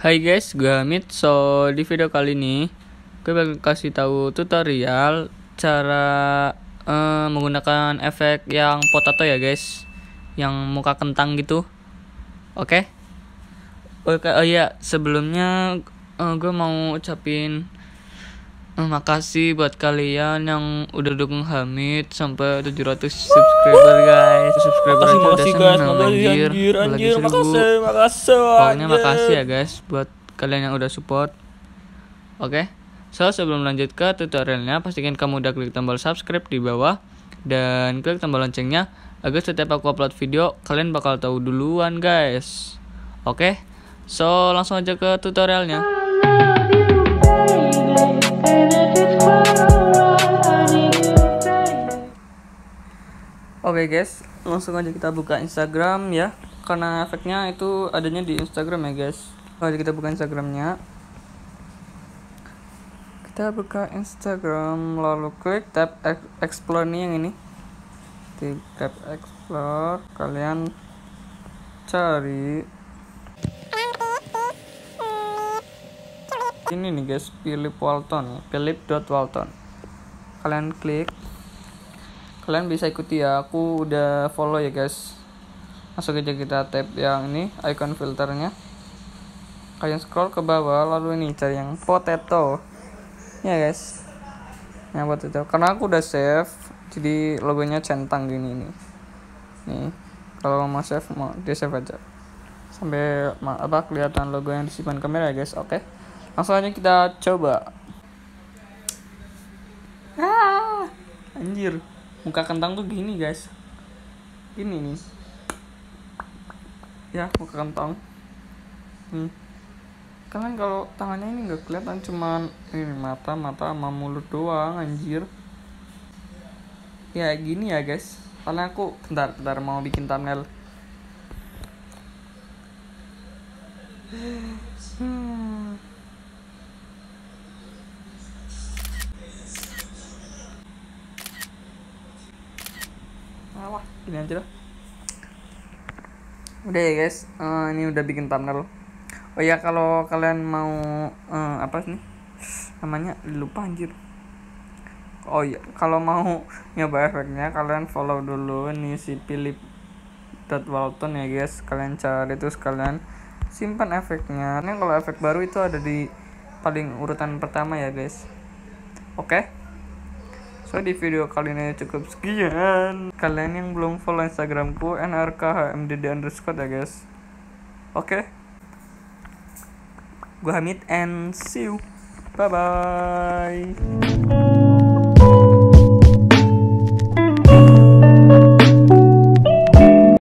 Hai guys, gue Hamid. So di video kali ini gue bakal kasih tahu tutorial cara uh, menggunakan efek yang potato ya guys, yang muka kentang gitu. Oke? Okay? Oke, okay, oh iya sebelumnya uh, eh, gue mau ucapin Terima eh, kasih buat kalian yang udah dukung Hamid sampai 700 subscriber guys subscriber makasih, itu makasih, udah guys, seneng makasih, anjir, anjir, anjir makasih, makasih, pokoknya makasih ya guys buat kalian yang udah support oke okay? so sebelum lanjut ke tutorialnya pastikan kamu udah klik tombol subscribe di bawah dan klik tombol loncengnya agar setiap aku upload video kalian bakal tahu duluan guys oke okay? so langsung aja ke tutorialnya Oke okay guys, langsung aja kita buka Instagram ya, karena efeknya itu adanya di Instagram ya guys. Aja kita buka Instagramnya. Kita buka Instagram, lalu klik tab explore nih yang ini. Di tab explore, kalian cari ini nih guys, Philip Walton, ya. Philip Walton. Kalian klik kalian bisa ikuti ya aku udah follow ya guys masuk aja kita tap yang ini icon filternya kalian scroll ke bawah lalu ini cari yang potato ya guys yang potato karena aku udah save jadi logonya centang gini nih nih kalau mau save mau dia save aja sampai apa kelihatan logo yang disimpan kamera ya guys oke okay. langsung aja kita coba ah anjir muka kentang tuh gini guys ini nih ya muka kentang nih kalian kalau tangannya ini nggak kelihatan cuman ini mata mata sama mulut doang anjir ya gini ya guys karena aku bentar bentar mau bikin thumbnail hmm. wah gini aja lah udah ya guys uh, ini udah bikin thumbnail oh ya kalau kalian mau uh, apa sih namanya lupa anjir oh ya kalau mau nyoba efeknya kalian follow dulu nih si Philip Walton ya guys kalian cari terus kalian simpan efeknya ini kalau efek baru itu ada di paling urutan pertama ya guys oke okay? So di video kali ini cukup sekian. Kalian yang belum follow Instagramku nrkhmdd underscore ya guys. Oke. Okay. Gue Hamid and see you. Bye bye.